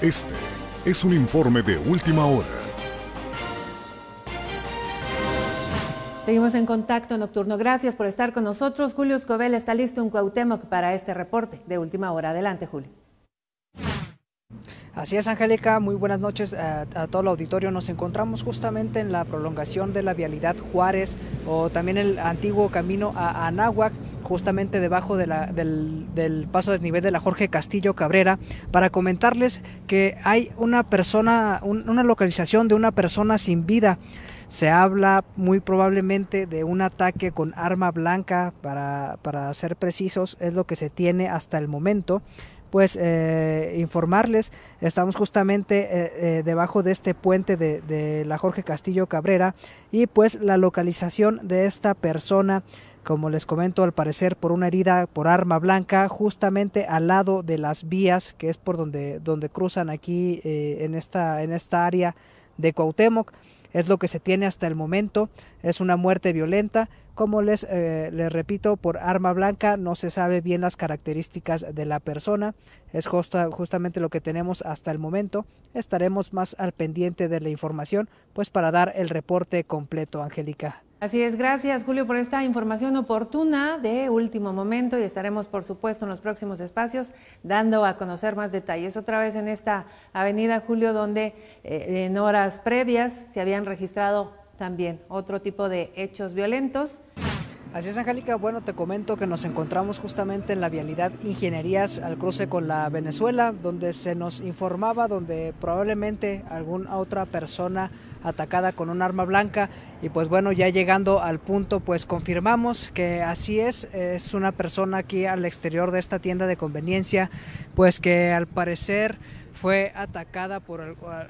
Este es un informe de última hora. Seguimos en contacto nocturno. Gracias por estar con nosotros. Julio Escobel está listo en Cuauhtémoc para este reporte de última hora. Adelante, Julio. Así es, Angélica, muy buenas noches eh, a, todo el auditorio. Nos encontramos justamente en la prolongación de la vialidad Juárez o también el antiguo camino a Anáhuac, justamente debajo del, paso desnivel de la Jorge Castillo Cabrera, para comentarles que hay una persona, una localización de una persona sin vida. Se habla muy probablemente de un ataque con arma blanca, para, para ser precisos, es lo que se tiene hasta el momento pues eh, informarles, estamos justamente eh, eh, debajo de este puente de, la Jorge Castillo Cabrera y pues la localización de esta persona como les comento, al parecer por una herida por arma blanca, justamente al lado de las vías, que es por donde, donde cruzan aquí en, esta, en esta área de Cuauhtémoc. Es lo que se tiene hasta el momento. Es una muerte violenta. Como eh, les, repito, por arma blanca no se sabe bien las características de la persona. Es justamente lo que tenemos hasta el momento. Estaremos más al pendiente de la información, pues para dar el reporte completo, Angélica. Así es, gracias Julio por esta información oportuna de último momento y estaremos por supuesto en los próximos espacios dando a conocer más detalles. Otra vez en esta avenida Julio donde eh, en horas previas se habían registrado también otro tipo de hechos violentos. Así es, Angélica. Bueno, te comento que nos encontramos justamente en la vialidad Ingenierías al cruce con la Venezuela, donde se nos informaba donde probablemente alguna otra persona atacada con un arma blanca. Y pues bueno, ya llegando al punto, pues confirmamos que así es. Es una persona aquí al exterior de esta tienda de conveniencia, pues que al parecer fue atacada por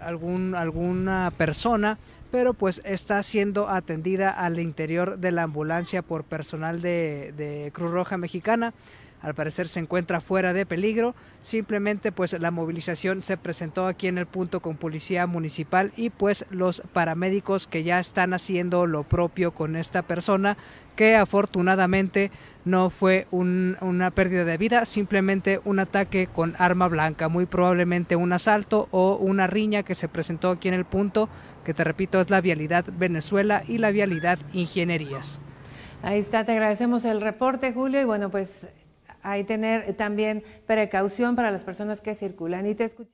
algún, alguna persona, pero pues está siendo atendida al interior de la ambulancia por personal de, de Cruz Roja Mexicana al parecer se encuentra fuera de peligro. Simplemente pues la movilización se presentó aquí en el punto con policía municipal y pues los paramédicos que ya están haciendo lo propio con esta persona que afortunadamente no fue una pérdida de vida, simplemente un ataque con arma blanca, muy probablemente un asalto o una riña que se presentó aquí en el punto, que te repito es la vialidad Venezuela y la vialidad Ingenierías. Ahí está, te agradecemos el reporte, Julio, y bueno, pues hay tener también precaución para las personas que circulan. Y te escuchamos.